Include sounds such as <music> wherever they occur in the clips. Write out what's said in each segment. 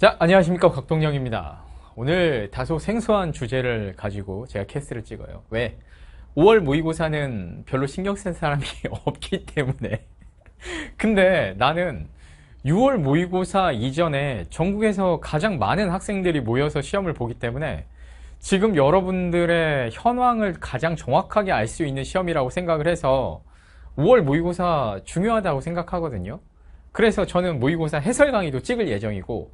자, 안녕하십니까. 곽동영입니다. 오늘 다소 생소한 주제를 가지고 제가 캐스트를 찍어요. 왜? 5월 모의고사는 별로 신경 쓴 사람이 <laughs> 없기 때문에. 근데 나는 6월 모의고사 이전에 전국에서 가장 많은 학생들이 모여서 시험을 보기 때문에 지금 여러분들의 현황을 가장 정확하게 알 수 있는 시험이라고 생각을 해서 5월 모의고사 중요하다고 생각하거든요. 그래서 저는 모의고사 해설 강의도 찍을 예정이고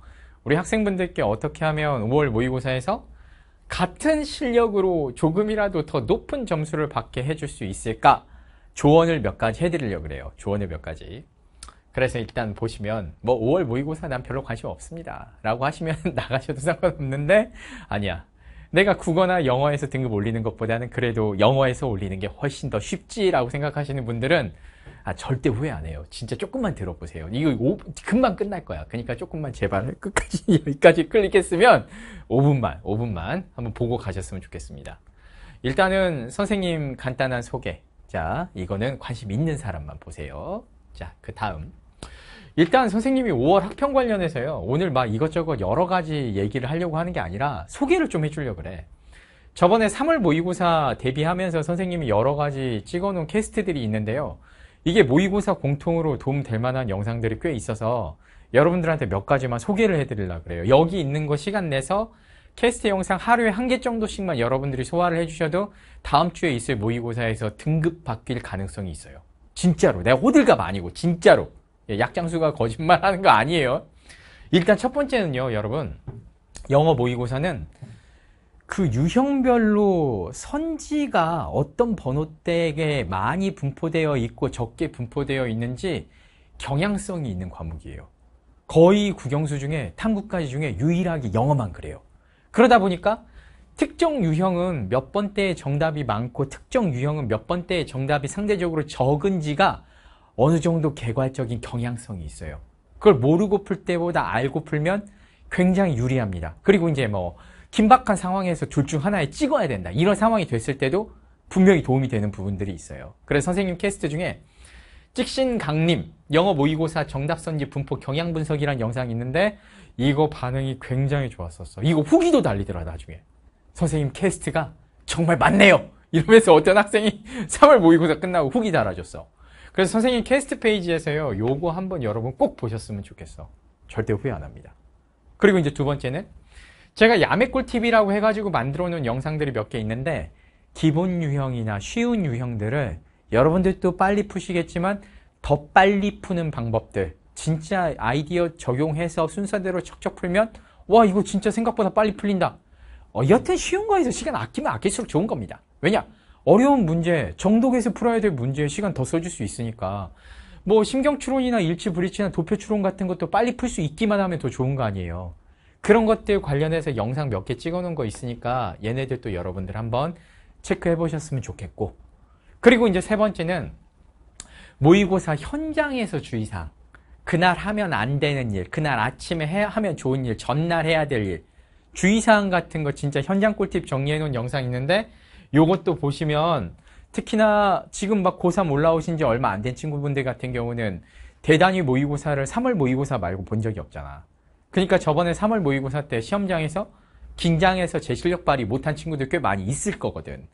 우리 학생분들께 어떻게 하면 5월 모의고사에서 같은 실력으로 조금이라도 더 높은 점수를 받게 해줄 수 있을까? 조언을 몇 가지 해드리려고 그래요. 조언을 몇 가지. 그래서 일단 보시면 뭐 5월 모의고사 난 별로 관심 없습니다. 라고 하시면 <laughs> 나가셔도 상관없는데 아니야. 내가 국어나 영어에서 등급 올리는 것보다는 그래도 영어에서 올리는 게 훨씬 더 쉽지라고 생각하시는 분들은 아, 절대 후회 안 해요. 진짜 조금만 들어보세요. 이거 5, 금방 끝날 거야. 그러니까 조금만 제발 <laughs> 끝까지 여기까지 클릭했으면 5분만, 5분만 한번 보고 가셨으면 좋겠습니다. 일단은 선생님 간단한 소개. 자, 이거는 관심 있는 사람만 보세요. 자, 그 다음. 일단 선생님이 5월 학평 관련해서요. 오늘 막 이것저것 여러 가지 얘기를 하려고 하는 게 아니라 소개를 좀 해주려고 그래. 저번에 3월 모의고사 데뷔하면서 선생님이 여러 가지 찍어놓은 캐스트들이 있는데요. 이게 모의고사 공통으로 도움될 만한 영상들이 꽤 있어서 여러분들한테 몇 가지만 소개를 해드리려고 그래요. 여기 있는 거 시간 내서 캐스트 영상 하루에 한 개 정도씩만 여러분들이 소화를 해주셔도 다음 주에 있을 모의고사에서 등급 바뀔 가능성이 있어요. 진짜로. 내가 호들갑 아니고, 진짜로. 예, 약장수가 거짓말 하는 거 아니에요. 일단 첫 번째는요, 여러분. 영어 모의고사는 그 유형별로 선지가 어떤 번호대에 많이 분포되어 있고 적게 분포되어 있는지 경향성이 있는 과목이에요. 거의 국영수 중에 탐구까지 중에 유일하게 영어만 그래요. 그러다 보니까 특정 유형은 몇 번대의 정답이 많고 특정 유형은 몇 번대의 정답이 상대적으로 적은지가 어느 정도 개괄적인 경향성이 있어요. 그걸 모르고 풀 때보다 알고 풀면 굉장히 유리합니다. 그리고 이제 뭐 긴박한 상황에서 둘 중 하나에 찍어야 된다. 이런 상황이 됐을 때도 분명히 도움이 되는 부분들이 있어요. 그래서 선생님 캐스트 중에 찍신강림 영어 모의고사 정답선지 분포 경향분석이란 영상이 있는데 이거 반응이 굉장히 좋았었어. 이거 후기도 달리더라 나중에. 선생님 캐스트가 정말 맞네요. 이러면서 어떤 학생이 3월 <laughs> 모의고사 끝나고 후기 달아줬어. 그래서 선생님 캐스트 페이지에서요. 요거 한번 여러분 꼭 보셨으면 좋겠어. 절대 후회 안 합니다. 그리고 이제 두 번째는 제가 야매꿀 t v 라고 해가지고 만들어 놓은 영상들이 몇 개 있는데 기본 유형이나 쉬운 유형들을 여러분들도 빨리 푸시겠지만 더 빨리 푸는 방법들 진짜 아이디어 적용해서 순서대로 척척 풀면 와 이거 진짜 생각보다 빨리 풀린다 어, 여튼 쉬운 거에서 시간 아끼면 아낄수록 좋은 겁니다 왜냐 어려운 문제 정독에서 풀어야 될 문제에 시간 더 써줄 수 있으니까 뭐 심경추론이나 일치불일치나 도표추론 같은 것도 빨리 풀 수 있기만 하면 더 좋은 거 아니에요 그런 것들 관련해서 영상 몇 개 찍어 놓은 거 있으니까 얘네들도 여러분들 한번 체크해 보셨으면 좋겠고 그리고 이제 세 번째는 모의고사 현장에서 주의사항 그날 하면 안 되는 일, 그날 아침에 해, 하면 좋은 일, 전날 해야 될 일, 주의사항 같은 거 진짜 현장 꿀팁 정리해놓은 영상 있는데 요것도 보시면 특히나 지금 막 고3 올라오신 지 얼마 안 된 친구분들 같은 경우는 대단히 모의고사를 3월 모의고사 말고 본 적이 없잖아. 그러니까 저번에 3월 모의고사 때 시험장에서 긴장해서 제 실력 발휘 못한 친구들 꽤 많이 있을 거거든.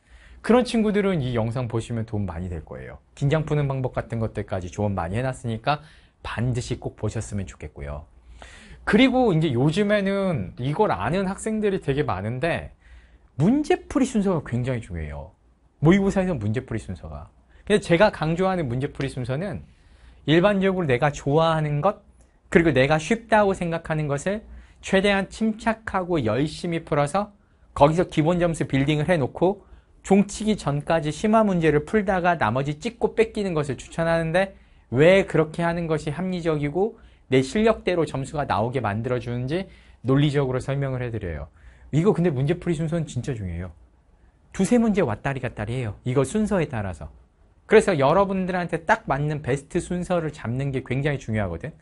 그런 친구들은 이 영상 보시면 도움 많이 될 거예요. 긴장 푸는 방법 같은 것들까지 조언 많이 해놨으니까 반드시 꼭 보셨으면 좋겠고요. 그리고 이제 요즘에는 이걸 아는 학생들이 되게 많은데 문제풀이 순서가 굉장히 중요해요. 모의고사에서 문제풀이 순서가. 근데 제가 강조하는 문제풀이 순서는 일반적으로 내가 좋아하는 것, 그리고 내가 쉽다고 생각하는 것을 최대한 침착하고 열심히 풀어서 거기서 기본 점수 빌딩을 해놓고 종치기 전까지 심화 문제를 풀다가 나머지 찍고 뺏기는 것을 추천하는데 왜 그렇게 하는 것이 합리적이고 내 실력대로 점수가 나오게 만들어주는지 논리적으로 설명을 해드려요. 이거 근데 문제풀이 순서는 진짜 중요해요. 두세 문제 왔다리 갔다리 해요. 이거 순서에 따라서. 그래서 여러분들한테 딱 맞는 베스트 순서를 잡는 게 굉장히 중요하거든.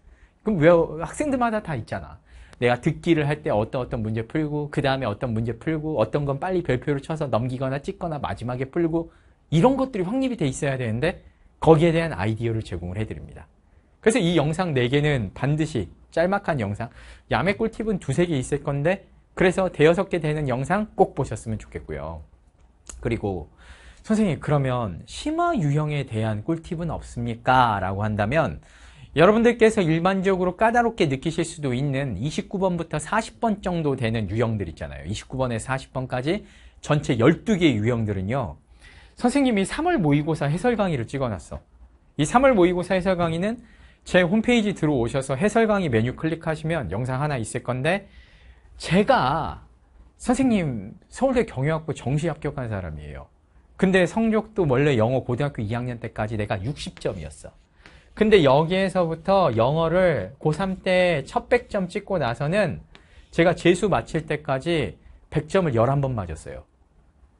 그럼 왜 학생들마다 다 있잖아. 내가 듣기를 할 때 어떤 어떤 문제 풀고 그 다음에 어떤 문제 풀고 어떤 건 빨리 별표를 쳐서 넘기거나 찍거나 마지막에 풀고 이런 것들이 확립이 돼 있어야 되는데 거기에 대한 아이디어를 제공을 해드립니다. 그래서 이 영상 4개는 반드시 짤막한 영상 야매 꿀팁은 두세 개 있을 건데 그래서 대여섯 개 되는 영상 꼭 보셨으면 좋겠고요. 그리고 선생님 그러면 심화 유형에 대한 꿀팁은 없습니까? 라고 한다면 여러분들께서 일반적으로 까다롭게 느끼실 수도 있는 29번부터 40번 정도 되는 유형들 있잖아요. 29번에서 40번까지 전체 12개의 유형들은요. 선생님이 3월 모의고사 해설 강의를 찍어놨어. 이 3월 모의고사 해설 강의는 제 홈페이지 들어오셔서 해설 강의 메뉴 클릭하시면 영상 하나 있을 건데 제가 선생님 서울대 경영학부 정시 합격한 사람이에요. 근데 성적도 원래 영어 고등학교 2학년 때까지 내가 60점이었어. 근데 여기에서부터 영어를 고3 때 첫 100점 찍고 나서는 제가 재수 마칠 때까지 100점을 11번 맞았어요.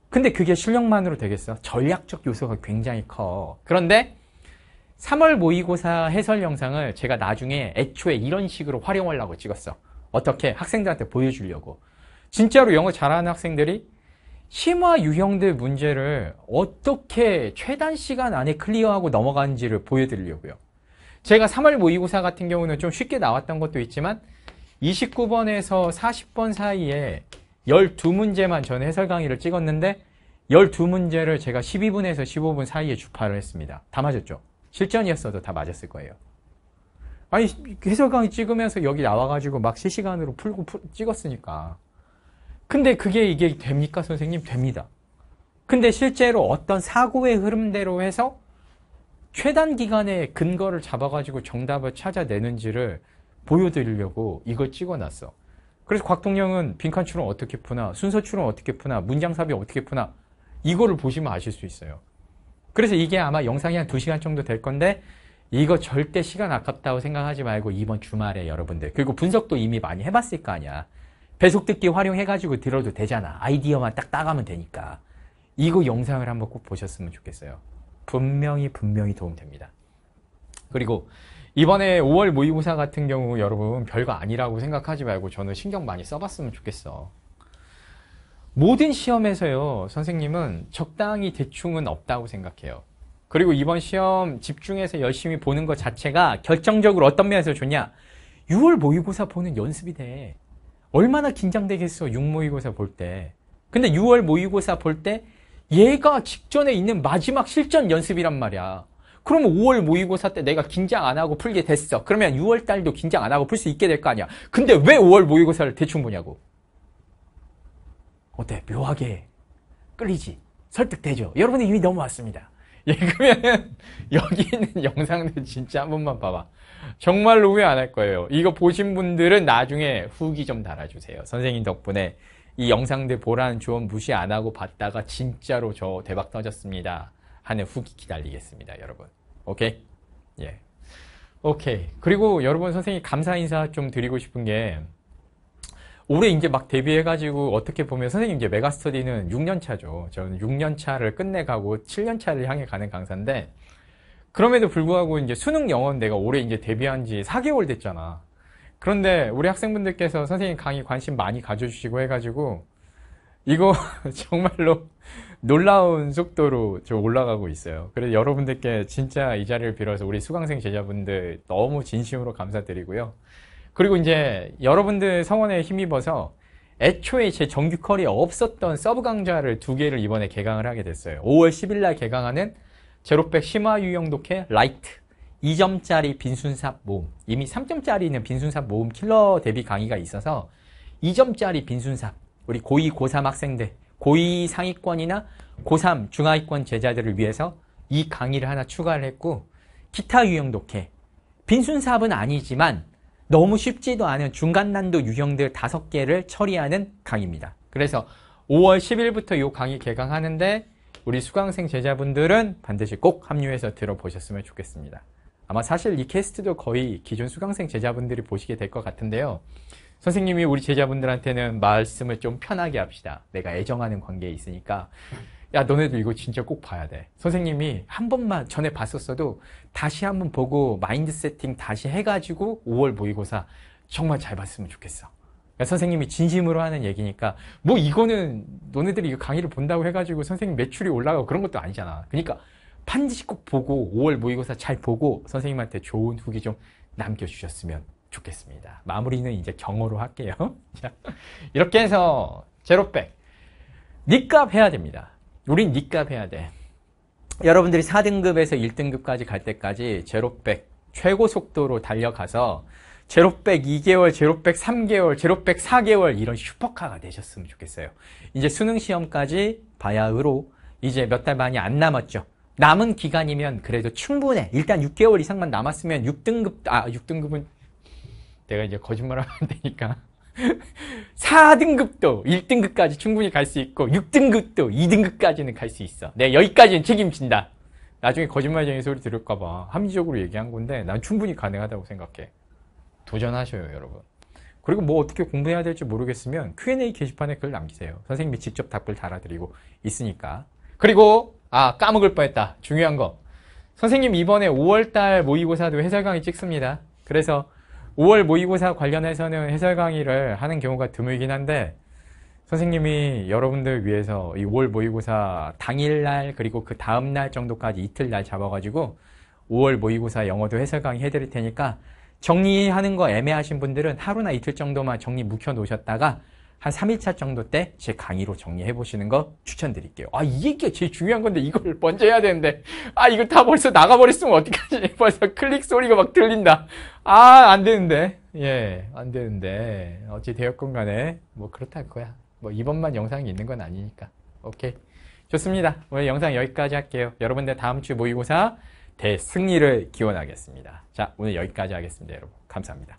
근데 그게 실력만으로 되겠어? 전략적 요소가 굉장히 커. 그런데 3월 모의고사 해설 영상을 제가 나중에 애초에 이런 식으로 활용하려고 찍었어. 어떻게? 학생들한테 보여주려고. 진짜로 영어 잘하는 학생들이 심화 유형들 문제를 어떻게 최단 시간 안에 클리어하고 넘어가는지를 보여드리려고요. 제가 3월 모의고사 같은 경우는 좀 쉽게 나왔던 것도 있지만 29번에서 40번 사이에 12문제만 전 해설 강의를 찍었는데 12문제를 제가 12분에서 15분 사이에 주파를 했습니다. 다 맞았죠? 실전이었어도 다 맞았을 거예요. 아니 해설 강의 찍으면서 여기 나와가지고 막 실시간으로 풀고 풀, 찍었으니까 근데 그게 이게 됩니까 선생님? 됩니다. 근데 실제로 어떤 사고의 흐름대로 해서 최단 기간의 근거를 잡아가지고 정답을 찾아내는지를 보여드리려고 이걸 찍어놨어. 그래서 곽동영은 빈칸 출론 어떻게 푸나, 순서 출론 어떻게 푸나, 문장 삽입 어떻게 푸나 이거를 보시면 아실 수 있어요. 그래서 이게 아마 영상이 한 2시간 정도 될 건데 이거 절대 시간 아깝다고 생각하지 말고 이번 주말에 여러분들 그리고 분석도 이미 많이 해봤을 거 아니야. 배속 듣기 활용해가지고 들어도 되잖아. 아이디어만 딱 따가면 되니까. 이거 영상을 한번 꼭 보셨으면 좋겠어요. 분명히 분명히 도움됩니다. 그리고 이번에 5월 모의고사 같은 경우 여러분 별거 아니라고 생각하지 말고 저는 신경 많이 써봤으면 좋겠어. 모든 시험에서요 선생님은 적당히 대충은 없다고 생각해요. 그리고 이번 시험 집중해서 열심히 보는 것 자체가 결정적으로 어떤 면에서 좋냐? 6월 모의고사 보는 연습이 돼. 얼마나 긴장되겠어 육 모의고사 볼 때. 근데 6월 모의고사 볼 때 얘가 직전에 있는 마지막 실전 연습이란 말이야. 그러면 5월 모의고사 때 내가 긴장 안 하고 풀게 됐어. 그러면 6월 달도 긴장 안 하고 풀 수 있게 될 거 아니야. 근데 왜 5월 모의고사를 대충 보냐고. 어때? 묘하게 끌리지? 설득되죠? 여러분이 이미 넘어왔습니다. 예, 그러면 여기 있는 영상들 진짜 한 번만 봐봐. 정말로 후회 안 할 거예요. 이거 보신 분들은 나중에 후기 좀 달아주세요. 선생님 덕분에 이 영상들 보라는 조언 무시 안 하고 봤다가 진짜로 저 대박 터졌습니다. 하는 후기 기다리겠습니다, 여러분. 오케이? 예. 오케이. 그리고 여러분 선생님 감사 인사 좀 드리고 싶은 게 올해 이제 막 데뷔해가지고 어떻게 보면 선생님 이제 메가스터디는 6년 차죠. 저는 6년 차를 끝내가고 7년 차를 향해 가는 강사인데 그럼에도 불구하고 이제 수능 영어 는 내가 올해 이제 데뷔한 지 4개월 됐잖아. 그런데 우리 학생분들께서 선생님 강의 관심 많이 가져주시고 해가지고 이거 <laughs> 정말로 놀라운 속도로 저 올라가고 있어요. 그래서 여러분들께 진짜 이 자리를 빌어서 우리 수강생 제자분들 너무 진심으로 감사드리고요. 그리고 이제 여러분들 성원에 힘입어서 애초에 제 정규 커리어 없었던 서브 강좌를 두 개를 이번에 개강을 하게 됐어요. 5월 10일 날 개강하는 제로백 심화 유형 독해 라이트 2점짜리 빈순삽 모음 이미 3점짜리는 빈순삽 모음 킬러 대비 강의가 있어서 2점짜리 빈순삽 우리 고2 고3 학생들 고2 상위권이나 고3 중하위권 제자들을 위해서 이 강의를 하나 추가를 했고 기타 유형 독해 빈순삽은 아니지만 너무 쉽지도 않은 중간난도 유형들 다섯 개를 처리하는 강의입니다. 그래서 5월 10일부터 이 강의 개강하는데 우리 수강생 제자분들은 반드시 꼭 합류해서 들어보셨으면 좋겠습니다. 아마 사실 이 캐스트도 거의 기존 수강생 제자분들이 보시게 될 것 같은데요. 선생님이 우리 제자분들한테는 말씀을 좀 편하게 합시다. 내가 애정하는 관계에 있으니까 야 너네도 이거 진짜 꼭 봐야 돼 선생님이 한 번만 전에 봤었어도 다시 한 번 보고 마인드 세팅 다시 해가지고 5월 모의고사 정말 잘 봤으면 좋겠어 그 선생님이 진심으로 하는 얘기니까 뭐 이거는 너네들이 이거 강의를 본다고 해가지고 선생님 매출이 올라가고 그런 것도 아니잖아 그러니까 반드시 꼭 보고 5월 모의고사 잘 보고 선생님한테 좋은 후기 좀 남겨주셨으면 좋겠습니다 마무리는 이제 경어로 할게요 <laughs> 자 이렇게 해서 제로백 니값 해야 됩니다 우린 니값 해야 돼. 여러분들이 4등급에서 1등급까지 갈 때까지 제로백 최고 속도로 달려가서 제로백 2개월, 제로백 3개월, 제로백 4개월 이런 슈퍼카가 되셨으면 좋겠어요. 이제 수능 시험까지 바야흐로 이제 몇달 많이 안 남았죠. 남은 기간이면 그래도 충분해. 일단 6개월 이상만 남았으면 6등급, 아, 6등급은 내가 이제 거짓말하면 되니까. 4등급도 <laughs> 1등급까지 충분히 갈 수 있고 6등급도 2등급까지는 갈 수 있어. 내가 네, 여기까지는 책임진다. 나중에 거짓말쟁이 소리 들을까봐 합리적으로 얘기한 건데 난 충분히 가능하다고 생각해. 도전하셔요, 여러분. 그리고 뭐 어떻게 공부해야 될지 모르겠으면 Q&A 게시판에 글 남기세요. 선생님이 직접 답글 달아드리고 있으니까. 그리고 아 까먹을 뻔했다. 중요한 거. 선생님 이번에 5월달 모의고사도 해설강의 찍습니다. 그래서 5월 모의고사 관련해서는 해설 강의를 하는 경우가 드물긴 한데 선생님이 여러분들 위해서 이 5월 모의고사 당일날 그리고 그 다음날 정도까지 이틀날 잡아가지고 5월 모의고사 영어도 해설 강의 해드릴 테니까 정리하는 거 애매하신 분들은 하루나 이틀 정도만 정리 묵혀 놓으셨다가 한 3일차 정도 때 제 강의로 정리해 보시는 거 추천드릴게요. 아, 이게 제일 중요한 건데 이걸 <laughs> 먼저 해야 되는데. 아, 이걸 다 벌써 나가버렸으면 어떡하지? <laughs> 벌써 클릭 소리가 막 들린다. 아, 안 되는데. 예, 안 되는데. 어찌 되었건 간에 뭐 그렇다 거야. 뭐 이번만 영상이 있는 건 아니니까. 오케이. 좋습니다. 오늘 영상 여기까지 할게요. 여러분들 다음 주 모의고사 대승리를 기원하겠습니다. 자, 오늘 여기까지 하겠습니다, 여러분. 감사합니다.